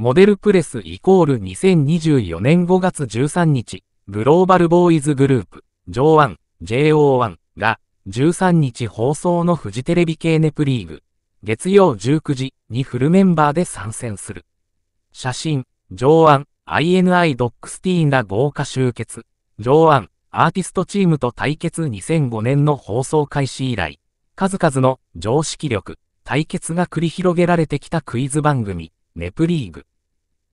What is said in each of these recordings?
モデルプレスイコール2024年5月13日、グローバルボーイズグループ、上腕 JO1 が、13日放送のフジテレビ系ネプリーグ、月曜19時にフルメンバーで参戦する。写真、上腕 INI ドックスティーンが豪華集結、上腕アーティストチームと対決2005年の放送開始以来、数々の常識力、対決が繰り広げられてきたクイズ番組、ネプリーグ。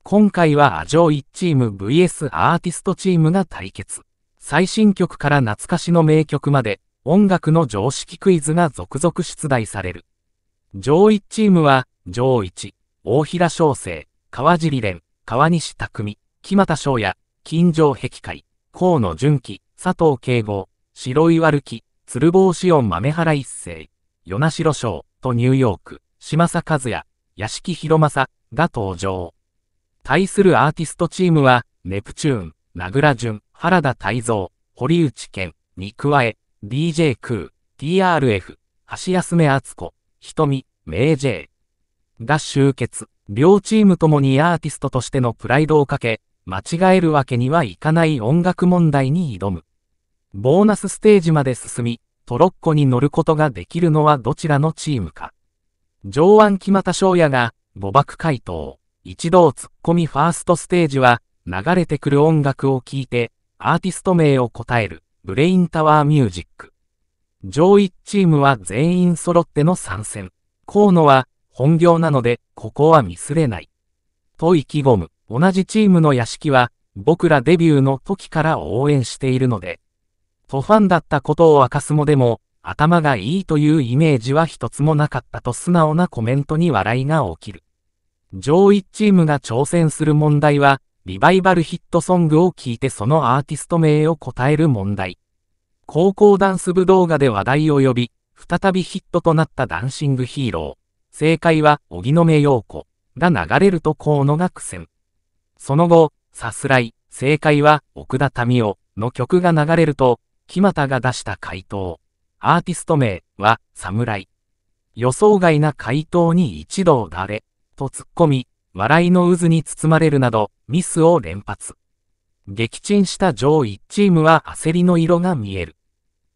今回はアジョイチーム VS アーティストチームが対決。最新曲から懐かしの名曲まで、音楽の常識クイズが続々出題される。上位チームは、上一、大平小生、川尻蓮、川西匠、木又翔也、金城壁界、河野純喜、佐藤慶吾、白岩るき、鶴房紫音豆原一世、与那城翔とニューヨーク、島佐和也、屋敷広政が登場。対するアーティストチームは、ネプチューン、名倉淳、原田泰造、堀内健に加え、DJ クー、TRF、橋休め敦子、瞳、名 J が集結。両チームともにアーティストとしてのプライドをかけ、間違えるわけにはいかない音楽問題に挑む。ボーナスステージまで進み、トロッコに乗ることができるのはどちらのチームか。上腕木又翔也が誤爆回答。一度ツッコミファーストステージは、流れてくる音楽を聴いて、アーティスト名を答える、ブレインタワーミュージック。上位チームは全員揃っての参戦。河野は、本業なので、ここはミスれない。と意気込む。同じチームの屋敷は、僕らデビューの時から応援しているので、とファンだったことを明かすもでも、頭がいいというイメージは一つもなかったと素直なコメントに笑いが起きる。上位チームが挑戦する問題は、リバイバルヒットソングを聞いてそのアーティスト名を答える問題。高校ダンス部動画で話題を呼び、再びヒットとなったダンシングヒーロー。正解は、荻野目洋子が流れると河野が苦戦。その後、さすらい、正解は、奥田民生の曲が流れると、木又が出した回答。アーティスト名は、侍。予想外な回答に一同誰と突っ込み、笑いの渦に包まれるなど、ミスを連発。撃沈した上位チームは焦りの色が見える。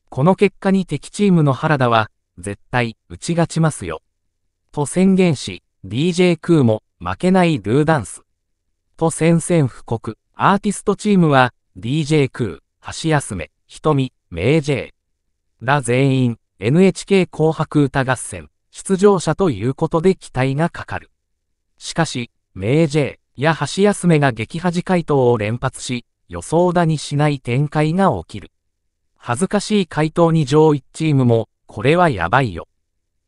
この結果に敵チームの原田は、絶対、打ち勝ちますよ。と宣言し、DJ クーも、負けないルーダンス。と宣戦布告、アーティストチームは、DJ クー、橋休め、瞳、名 J。ら全員、NHK 紅白歌合戦、出場者ということで期待がかかる。しかし、名 J や橋休めが激恥回答を連発し、予想だにしない展開が起きる。恥ずかしい回答に上位チームも、これはやばいよ。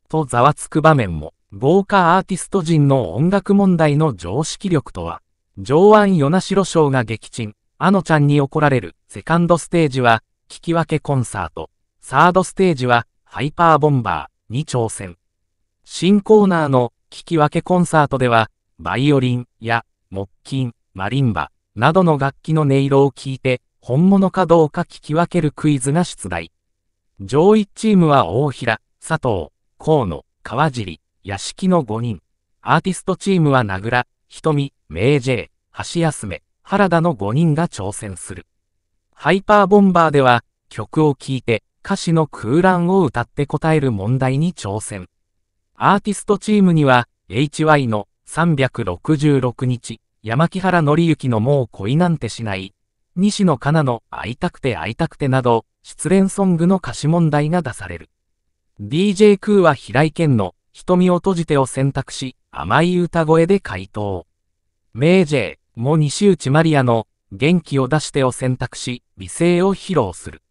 とざわつく場面も、豪華アーティスト陣の音楽問題の常識力とは、上腕与那城賞が撃沈、あのちゃんに怒られる、セカンドステージは、聞き分けコンサート、サードステージは、ハイパーボンバーに挑戦。新コーナーの聞き分けコンサートでは、バイオリンや木琴、マリンバなどの楽器の音色を聞いて、本物かどうか聞き分けるクイズが出題。上位チームは大平、佐藤、河野、川尻、屋敷の5人。アーティストチームは名倉、瞳、明 J、橋休め、原田の5人が挑戦する。ハイパーボンバーでは、曲を聴いて歌詞の空欄を歌って答える問題に挑戦。アーティストチームには、HY の366日、山木原紀之のもう恋なんてしない、西野カナの会いたくて会いたくてなど、失恋ソングの歌詞問題が出される。DJ クーは平井堅の瞳を閉じてを選択し、甘い歌声で回答。メイジェイも西内マリアの元気を出してを選択し、美声を披露する。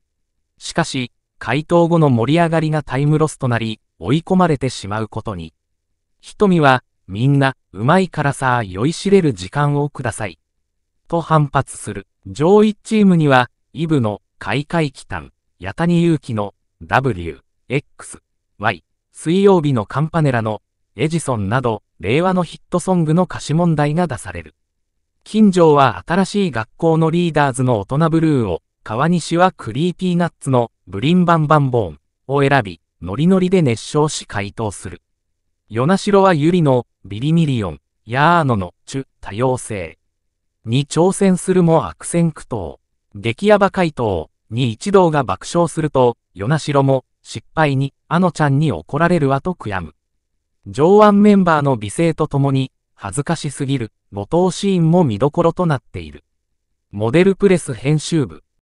しかし、回答後の盛り上がりがタイムロスとなり、追い込まれてしまうことに。瞳は、みんな、うまいからさ酔いしれる時間をください。と反発する。上位チームには、イブの、開会期間、八谷祐希の、W、X、Y、水曜日のカンパネラの、エジソンなど、令和のヒットソングの歌詞問題が出される。近所は新しい学校のリーダーズの大人ブルーを、川西はクリーピーナッツのブリンバンバンボーンを選び、ノリノリで熱唱し回答する。与那城はユリの、ビリミリオン、ヤーノの、チュ、多様性。に挑戦するも悪戦苦闘。激ヤバ回答に一同が爆笑すると、与那城も、失敗に、あのちゃんに怒られるわと悔やむ。上腕メンバーの美声とともに、恥ずかしすぎる、後藤シーンも見どころとなっている。モデルプレス編集部。